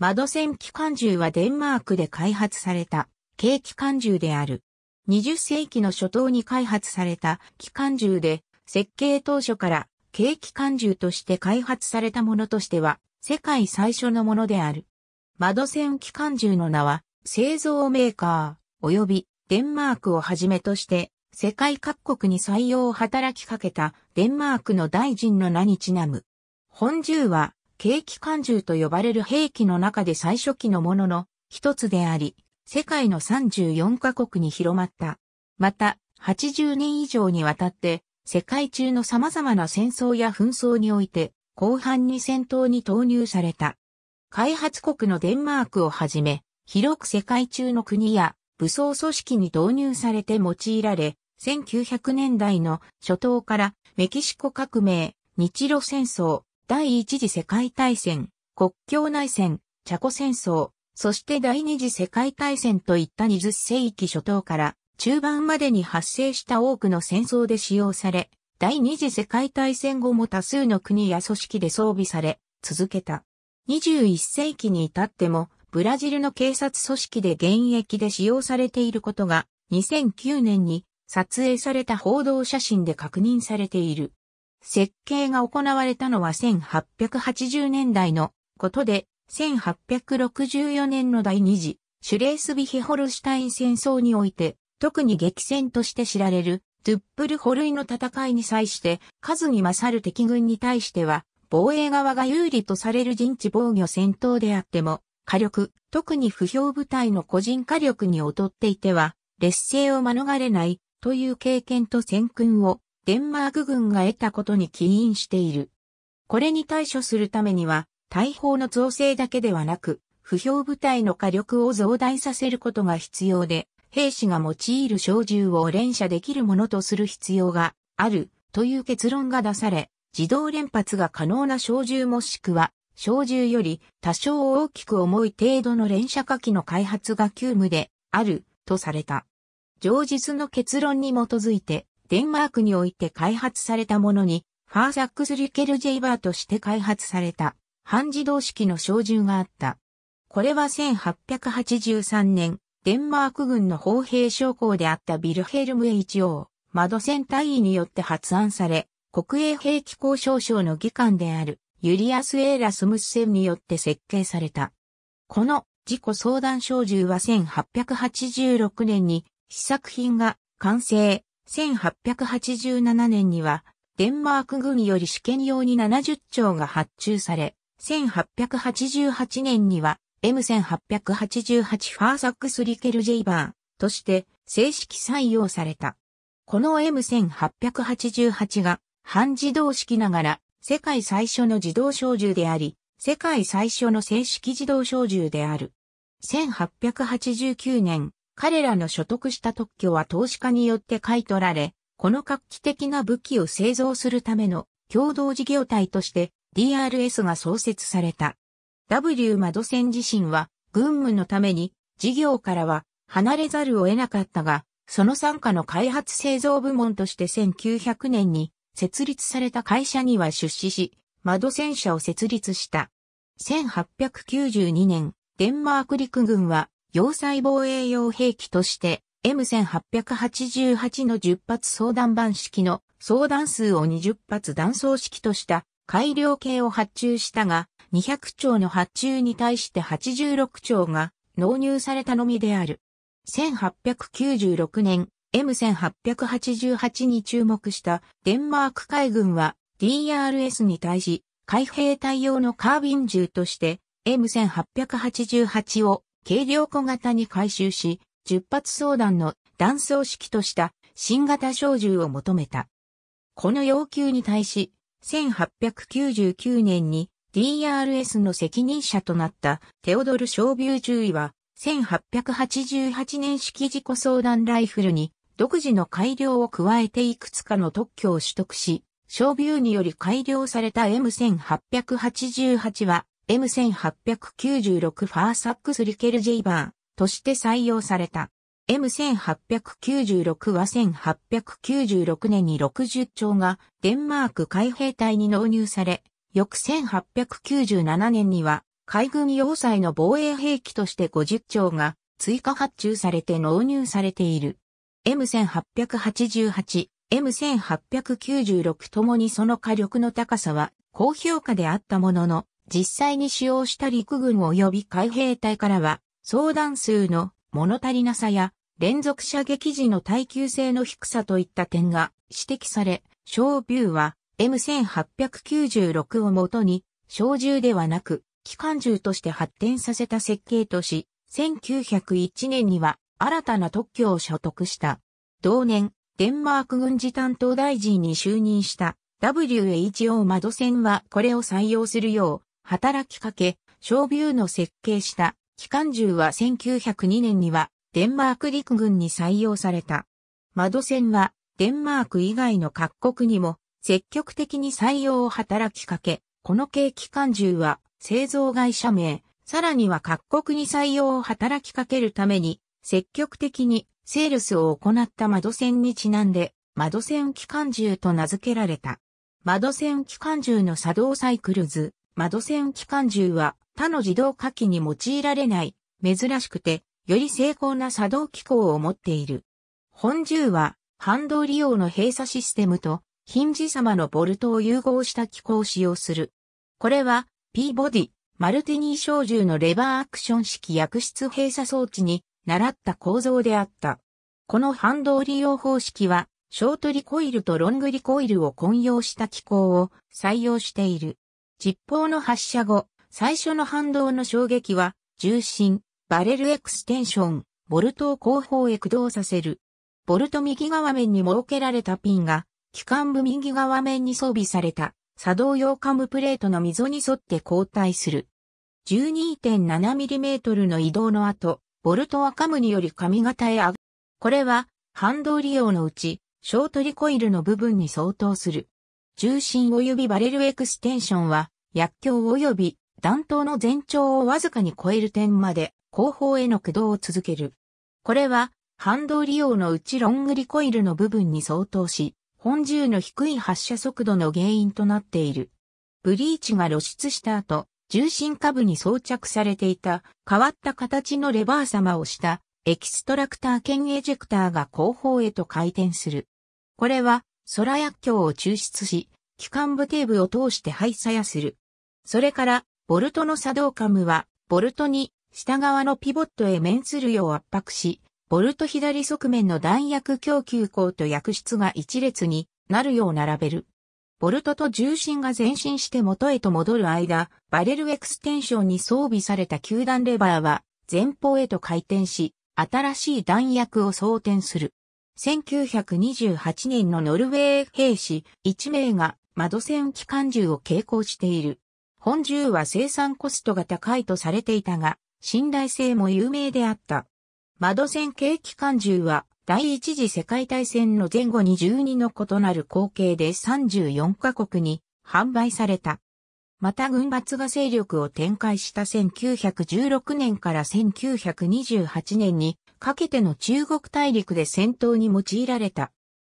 窓線機関銃はデンマークで開発された、軽機関銃である。20世紀の初頭に開発された機関銃で、設計当初から軽機関銃として開発されたものとしては、世界最初のものである。窓線機関銃の名は、製造メーカー、及びデンマークをはじめとして、世界各国に採用を働きかけたデンマークの大臣の名にちなむ。本銃は景気感銃と呼ばれる兵器の中で最初期のものの一つであり、世界の34カ国に広まった。また、80年以上にわたって、世界中の様々な戦争や紛争において、後半に戦闘に投入された。開発国のデンマークをはじめ、広く世界中の国や武装組織に導入されて用いられ、1900年代の初頭からメキシコ革命、日露戦争、第一次世界大戦、国境内戦、チャコ戦争、そして第二次世界大戦といった20世紀初頭から中盤までに発生した多くの戦争で使用され、第二次世界大戦後も多数の国や組織で装備され、続けた。21世紀に至っても、ブラジルの警察組織で現役で使用されていることが、2009年に撮影された報道写真で確認されている。設計が行われたのは1880年代のことで、1864年の第二次シュレースビヒホルシュタイン戦争において、特に激戦として知られるトゥップルホルイの戦いに際して数に勝る敵軍に対しては防衛側が有利とされる陣地防御戦闘であっても火力、特に不評部隊の個人火力に劣っていては劣勢を免れないという経験と戦訓をデンマーク軍が得たことに起因している。これに対処するためには、大砲の造成だけではなく、不評部隊の火力を増大させることが必要で、兵士が用いる小銃を連射できるものとする必要があるという結論が出され、自動連発が可能な小銃もしくは、小銃より多少大きく重い程度の連射火器の開発が急務であるとされた。上述の結論に基づいて、デンマークにおいて開発されたものに、ファーサックス・リケルジェイバーとして開発された、半自動式の照準があった。これは1883年、デンマーク軍の砲兵将校であったビルヘルム・エイチオー、窓戦隊員によって発案され、国営兵器交渉省の議官である、ユリアス・エーラ・スムスセンによって設計された。この自己相談小銃は1886年に試作品が完成、1887年には、デンマーク軍より試験用に70丁が発注され、1888年には M1888 ファーサックスリケルジェイバーとして正式採用された。この M1888 が半自動式ながら世界最初の自動小銃であり、世界最初の正式自動小銃である。1889年、彼らの所得した特許は投資家によって買い取られ、この画期的な武器を製造するための共同事業体として DRS が創設された。W 窓線自身は軍務のために事業からは離れざるを得なかったが、その参加の開発製造部門として1900年に設立された会社には出資し、窓戦車を設立した。1892年、デンマーク陸軍は要塞防衛用兵器として M1888 の10発相談板式の相談数を20発断層式とした改良系を発注したが、200兆の発注に対して86兆が納入されたのみである。1896年、M1888 に注目したデンマーク海軍は DRS に対し、海兵隊用のカービン銃として M1888 を軽量小型に改修し、10発相談の弾装式とした新型小銃を求めた。この要求に対し、1899年に DRS の責任者となったテオドル・ショービュー中尉は、1888年式事故相談ライフルに独自の改良を加えていくつかの特許を取得し、小ビューにより改良された M1888 は M1896 ファーサックスリケルジェイバーとして採用された。M1896 は1896年に60丁がデンマーク海兵隊に納入され、翌1897年には海軍要塞の防衛兵器として50丁が追加発注されて納入されている。M1888、M1896 ともにその火力の高さは高評価であったものの、実際に使用した陸軍及び海兵隊からは、相談数の物足りなさや、連続射撃時の耐久性の低さといった点が指摘され、小ビューは M1896 をもとに、小銃ではなく、機関銃として発展させた設計とし、1901年には新たな特許を所得した。同年、デンマーク軍事担当大臣に就任した W.H.O. マドセンはこれを採用するよう働きかけ、小ビューの設計した機関銃は1902年にはデンマーク陸軍に採用された。窓線はデンマーク以外の各国にも積極的に採用を働きかけ、この軽機関銃は製造会社名、さらには各国に採用を働きかけるために積極的にセールスを行った窓線にちなんで窓線機関銃と名付けられた。窓線機関銃の作動サイクル図。窓線機関銃は他の自動火器に用いられない、珍しくて、より精巧な作動機構を持っている。本銃は、反動利用の閉鎖システムと、ヒンジ様のボルトを融合した機構を使用する。これは、P ボディ、マルティニー小銃のレバーアクション式薬室閉鎖装置に、習った構造であった。この反動利用方式は、ショートリコイルとロングリコイルを混用した機構を採用している。実砲の発射後、最初の反動の衝撃は、重心、バレルエクステンション、ボルトを後方へ駆動させる。ボルト右側面に設けられたピンが、機関部右側面に装備された作動用カムプレートの溝に沿って交代する。12.7mm の移動の後、ボルトはカムにより髪型へ上がる。これは、反動利用のうち、ショートリコイルの部分に相当する。重心及びバレルエクステンションは、薬莢及び弾頭の全長をわずかに超える点まで後方への駆動を続ける。これは、反動利用のうちロングリコイルの部分に相当し、本銃の低い発射速度の原因となっている。ブリーチが露出した後、重心下部に装着されていた変わった形のレバー様をしたエキストラクター兼エジェクターが後方へと回転する。これは空薬莢を抽出し、機関部底部を通して排さやする。それから、ボルトの作動カムは、ボルトに下側のピボットへ面するよう圧迫し、ボルト左側面の弾薬供給口と薬室が一列になるよう並べる。ボルトと重心が前進して元へと戻る間、バレルエクステンションに装備された球団レバーは前方へと回転し、新しい弾薬を装填する。1928年のノルウェー兵士1名が窓戦機関銃を携行している。本銃は生産コストが高いとされていたが、信頼性も有名であった。窓線系機関銃は第一次世界大戦の前後に12の異なる光景で34カ国に販売された。また軍閥が勢力を展開した1916年から1928年にかけての中国大陸で戦闘に用いられた。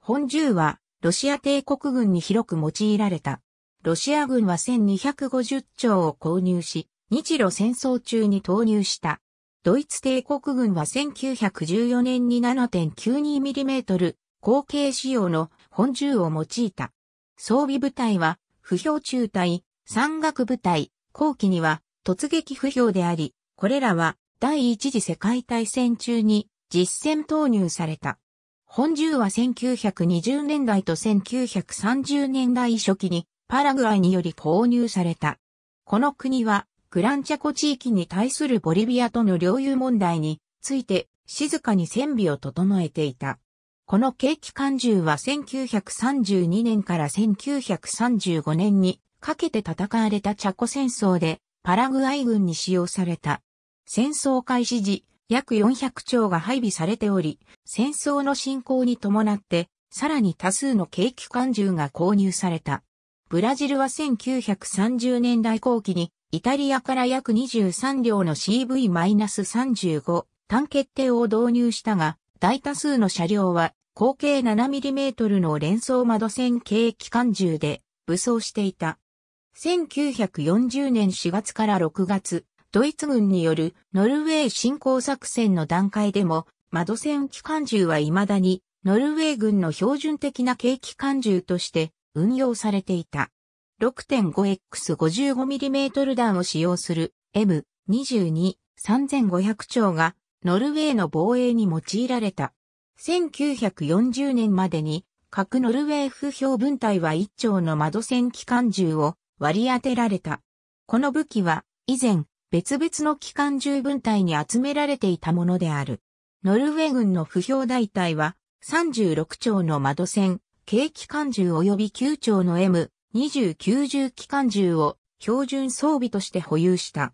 本銃はロシア帝国軍に広く用いられた。ロシア軍は1250丁を購入し、日露戦争中に投入した。ドイツ帝国軍は1914年に 7.92mm 後継仕様の本銃を用いた。装備部隊は不評中隊、山岳部隊、後期には突撃不評であり、これらは第一次世界大戦中に実戦投入された。本銃は1920年代と1930年代初期にパラグアイにより購入された。この国はグランチャコ地域に対するボリビアとの領有問題について静かに戦備を整えていた。この景気艦銃は1932年から1935年にかけて戦われたチャコ戦争でパラグアイ軍に使用された。戦争開始時、約400丁が配備されており、戦争の進行に伴って、さらに多数の軽機関銃が購入された。ブラジルは1930年代後期に、イタリアから約23両の CV-35 単決定を導入したが、大多数の車両は、口径 7mm の連装窓線軽機関銃で武装していた。1940年4月から6月、ドイツ軍によるノルウェー侵攻作戦の段階でも、窓戦機関銃は未だにノルウェー軍の標準的な軽機関銃として運用されていた。6.5X55mm 弾を使用する M22-3500 丁がノルウェーの防衛に用いられた。1940年までに各ノルウェー風評分隊は1丁の窓戦機関銃を割り当てられた。この武器は、以前、別々の機関銃分隊に集められていたものである。ノルウェー軍の不評大隊は、36丁の窓線、軽機関銃及び9丁の M29 銃機関銃を標準装備として保有した。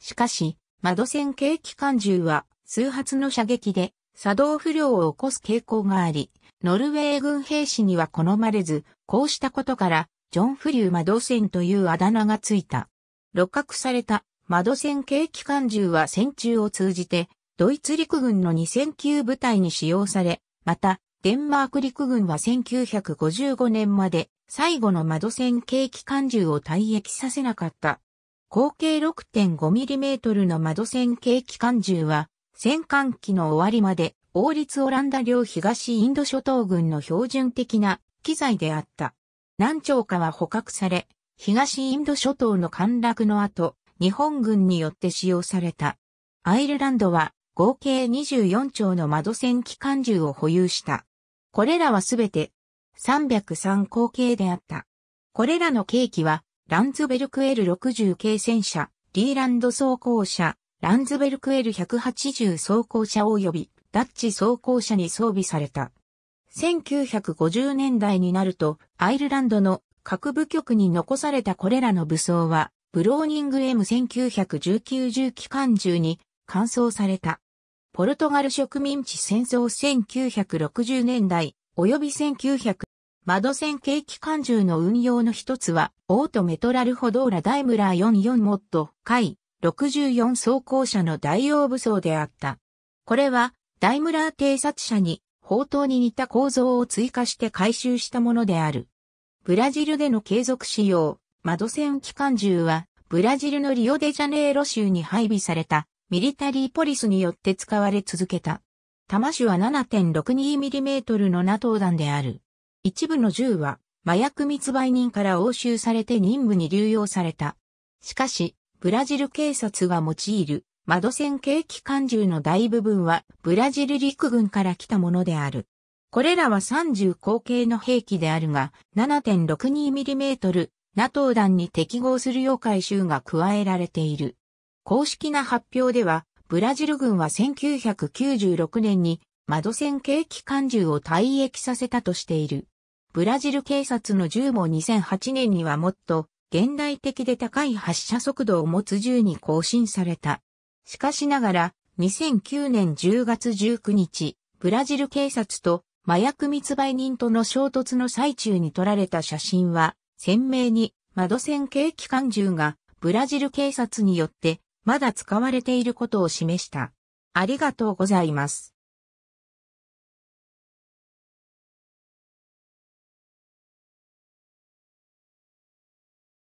しかし、窓線軽機関銃は数発の射撃で作動不良を起こす傾向があり、ノルウェー軍兵士には好まれず、こうしたことからジョン・フリュー窓ンというあだ名がついた。六角された窓ン系機関銃は戦中を通じて、ドイツ陸軍の2000級部隊に使用され、また、デンマーク陸軍は1955年まで最後の窓ン系機関銃を退役させなかった。口径 6.5mm の窓ン系機関銃は、戦艦機の終わりまで王立オランダ領東インド諸島軍の標準的な機材であった。何丁かは捕獲され、東インド諸島の陥落の後、日本軍によって使用された。アイルランドは合計24丁の窓線機関銃を保有した。これらはすべて303口径であった。これらの計器は、ランズベルクエル6 0系戦車、リーランド装甲車、ランズベルクエル1 8 0装甲車及びダッチ装甲車に装備された。1950年代になると、アイルランドの各部局に残されたこれらの武装は、ブローニング m 1 9 1 9重機関銃に換装された。ポルトガル植民地戦争1960年代及び1900窓線系機関銃の運用の一つは、オートメトラルホドーラダイムラー44モッド、回64装甲車の大用武装であった。これは、ダイムラー偵察車に砲塔に似た構造を追加して回収したものである。ブラジルでの継続使用、窓線機関銃は、ブラジルのリオデジャネイロ州に配備された、ミリタリーポリスによって使われ続けた。弾種は 7.62mm のナト弾である。一部の銃は、麻薬密売人から押収されて任務に流用された。しかし、ブラジル警察は用いる窓線景気管銃の大部分はブラジル陸軍から来たものである。これらは30口径の兵器であるが、7.62mm、NATO 弾に適合する要回収が加えられている。公式な発表では、ブラジル軍は1996年に窓線軽機関銃を退役させたとしている。ブラジル警察の銃も2008年にはもっと現代的で高い発射速度を持つ銃に更新された。しかしながら、2009年10月19日、ブラジル警察と麻薬密売人との衝突の最中に撮られた写真は、鮮明に、窓線系機関銃が、ブラジル警察によって、まだ使われていることを示した。ありがとうございます。